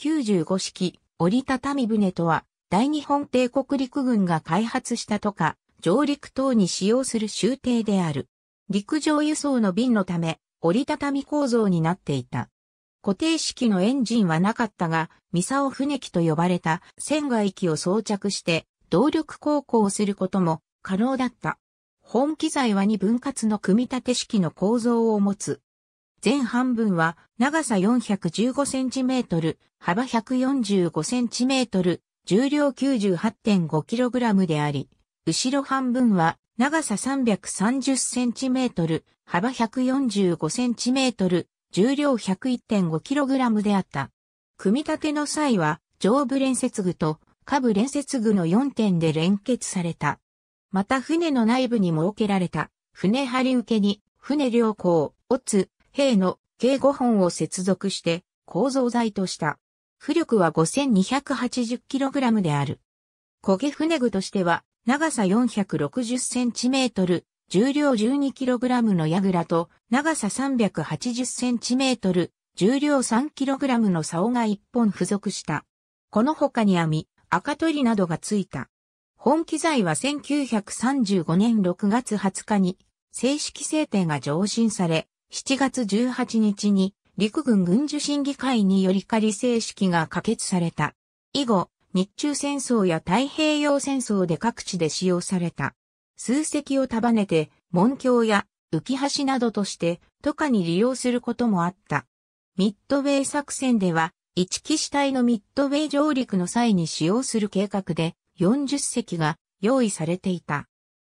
95式折りたたみ船とは、大日本帝国陸軍が開発したとか、上陸等に使用する集艇である。陸上輸送の便のため、折りたたみ構造になっていた。固定式のエンジンはなかったが、ミサオ船機と呼ばれた船外機を装着して、動力航行することも可能だった。本機材は2分割の組み立て式の構造を持つ前半分は長さ 415cm、幅 145cm、重量 98.5kg であり、後ろ半分は長さ 330cm、幅 145cm、重量 101.5kg であった。組み立ての際は上部連接具と下部連接具の4点で連結された。また船の内部に設けられた船張り受けに船良港、オツ、兵の計5本を接続して構造材とした。浮力は 5280kg である。焦げ船具としては、長さ 460cm、重量 12kg の櫓と、長さ 380cm、重量 3kg の竿が1本付属した。この他に網、赤鳥などがついた。本機材は1935年6月20日に正式制定が上申され、7月18日に陸軍軍需審議会により仮正式が可決された。以後、日中戦争や太平洋戦争で各地で使用された。数隻を束ねて、門橋や浮橋などとして都下に利用することもあった。ミッドウェイ作戦では、一騎士隊のミッドウェイ上陸の際に使用する計画で40隻が用意されていた。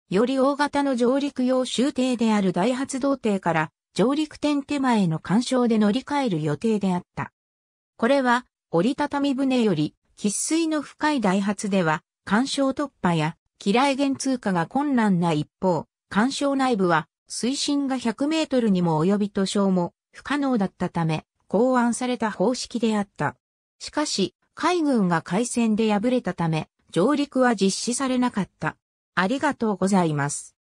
より大型の上陸用終艇である大発動艇から上陸点手前の干渉で乗り換える予定であった。これは折りたたみ船より喫水の深い大発では干渉突破や機雷源通過が困難な一方、干渉内部は水深が100メートルにも及び塗装も不可能だったため考案された方式であった。しかし、海軍が海戦で敗れたため、上陸は実施されなかった。ありがとうございます。